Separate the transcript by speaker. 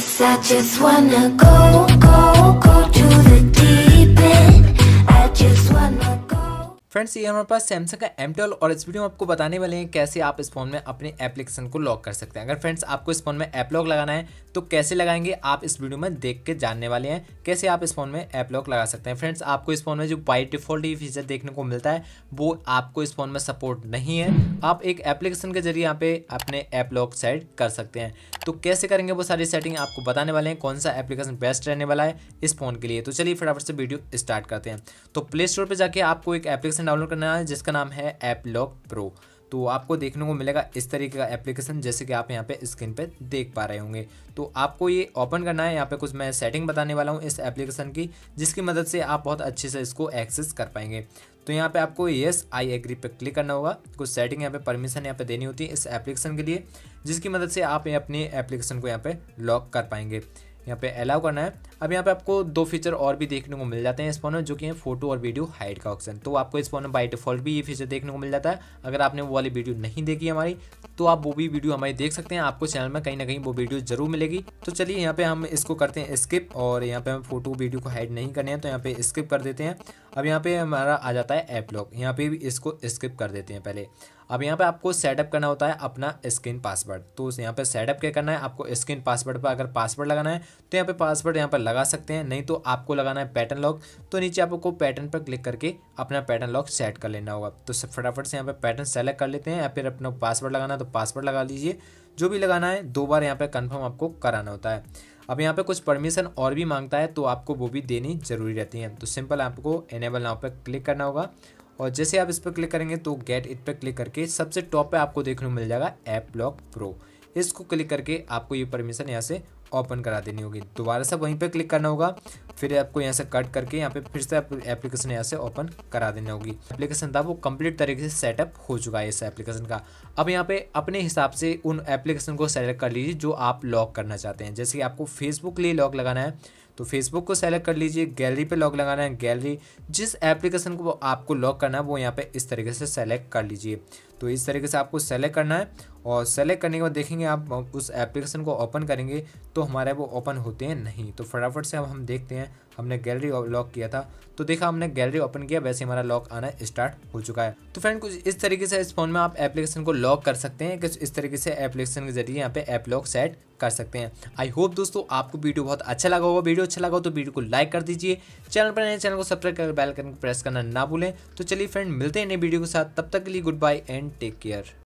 Speaker 1: Cause I just wanna go, go friends ये हमारे पास Samsung का एम और इस वीडियो में आपको बताने वाले हैं कैसे आप इस फोन में अपने एप्लीकेशन को लॉक कर सकते हैं अगर फ्रेंड्स आपको इस फोन में ऐप लॉक लगाना है तो कैसे लगाएंगे आप इस वीडियो में देख के जानने वाले हैं कैसे आप इस फोन में ऐप लॉक लगा सकते हैं फ्रेंड्स आपको इस फोन में जो बाई डिफॉल्ट फीचर देखने को मिलता है वो आपको इस फोन में सपोर्ट नहीं है आप एक एप्लीकेशन के जरिए यहाँ पे अपने ऐप लॉक सेट कर सकते हैं तो कैसे करेंगे वो सारी सेटिंग आपको बताने वाले हैं कौन सा एप्लीकेशन बेस्ट रहने वाला है इस फोन के लिए तो चलिए फटाफट से वीडियो स्टार्ट करते हैं तो प्ले स्टोर पर जाके आपको एक एप्लीकेशन डाउनलोड करना है जिसका नाम है ऐप लॉक प्रो तो आपको देखने को मिलेगा इस तरीके का एप्लीकेशन जैसे कि आप यहाँ पे स्क्रीन पे देख पा रहे होंगे तो आपको ये ओपन करना है यहाँ पे कुछ मैं सेटिंग बताने वाला हूँ इस एप्लीकेशन की जिसकी मदद से आप बहुत अच्छे से इसको एक्सेस कर पाएंगे तो यहाँ पे आपको येस आई एग्री पे क्लिक करना होगा कुछ सेटिंग यहाँ पे परमिशन यहाँ पे देनी होती है इस एप्लीकेशन के लिए जिसकी मदद से आप अपनी एप्लीकेशन को यहाँ पे लॉक कर पाएंगे यहाँ पे अलाउ करना है अब यहाँ पे आपको दो फीचर और भी देखने को मिल जाते हैं इस फोन में जो कि है फोटो और वीडियो हाइड का ऑप्शन तो आपको इस फोन में बाई डिफॉल्ट भी ये फीचर देखने को मिल जाता है अगर आपने वो वाली वीडियो नहीं देखी हमारी तो आप वो भी वीडियो हमारी देख सकते हैं आपको चैनल में कहीं ना कहीं वो वीडियो जरूर मिलेगी तो चलिए यहाँ पे हम इसको करते हैं स्किप और यहाँ पे हम फोटो वीडियो को हाइड नहीं करने हैं तो यहाँ पे स्किप कर देते हैं अब यहाँ पे हमारा आ जाता है एप लॉक यहाँ पे भी इसको स्किप कर देते हैं पहले अब यहाँ पे आपको सेटअप करना होता है अपना स्क्रीन पासवर्ड तो यहाँ पे सेटअप क्या करना है आपको स्क्रीन पासवर्ड पर अगर पासवर्ड लगाना है तो यहाँ पे पासवर्ड यहाँ पर लगा सकते हैं नहीं तो आपको लगाना है पैटर्न लॉक तो नीचे आपको पैटर्न पर क्लिक करके अपना पैटर्न लॉक सेट कर लेना होगा तो फटाफट से यहाँ पर पैटर्न सेलेक्ट कर लेते हैं या फिर अपना पासवर्ड लगाना है तो पासवर्ड लगा लीजिए जो भी लगाना है दो बार यहाँ पर कन्फर्म आपको कराना होता है अब यहाँ पे कुछ परमिशन और भी मांगता है तो आपको वो भी देनी जरूरी रहती है तो सिंपल आपको एनेबल नाउ पर क्लिक करना होगा और जैसे आप इस पर क्लिक करेंगे तो गेट इट पर क्लिक करके सबसे टॉप पे आपको देखने को मिल जाएगा ऐप लॉक प्रो इसको क्लिक करके आपको ये परमिशन यहाँ से ओपन करा देनी होगी दोबारा से वहीं पे क्लिक करना होगा फिर आपको यहाँ से कट करके यहाँ पे फिर से एप्लीकेशन यहाँ से ओपन करा देनी होगी एप्लीकेशन था वो कंप्लीट तरीके से सेटअप हो चुका है इस एप्लीकेशन का अब यहाँ पे अपने हिसाब से उन एप्लीकेशन को सेलेक्ट कर लीजिए जो आप लॉक करना चाहते हैं जैसे कि आपको फेसबुक लिए लॉक लगाना है तो फेसबुक को सेलेक्ट कर लीजिए गैलरी पे लॉक लगाना है गैलरी जिस एप्लीकेशन को आपको लॉक करना है वो यहाँ पे इस तरीके से सेलेक्ट कर लीजिए तो इस तरीके से आपको सेलेक्ट करना है और सेलेक्ट करने के बाद देखेंगे आप उस एप्लीकेशन को ओपन करेंगे तो हमारे वो ओपन होते हैं नहीं तो फटाफट से अब हम देखते हैं हमने गैलरी लॉक किया था तो देखा हमने गैलरी ओपन किया वैसे हमारा लॉक आना स्टार्ट हो चुका है तो फ्रेंड कुछ इस तरीके से इस फोन में आप एप्लीकेशन को लॉक कर सकते हैं कुछ इस तरीके से एप्लीकेशन के जरिए यहाँ पे ऐप लॉक सेट कर सकते हैं आई होप दोस्तों आपको वीडियो बहुत अच्छा लगा होगा वीडियो अच्छा लगा हो तो वीडियो को लाइक कर दीजिए चैनल पर नए चैनल को सब्सक्राइब कर बेल करके प्रेस करना ना भूलें तो चलिए फ्रेंड मिलते हैं नए वीडियो के साथ तब तक के लिए goodbye and take care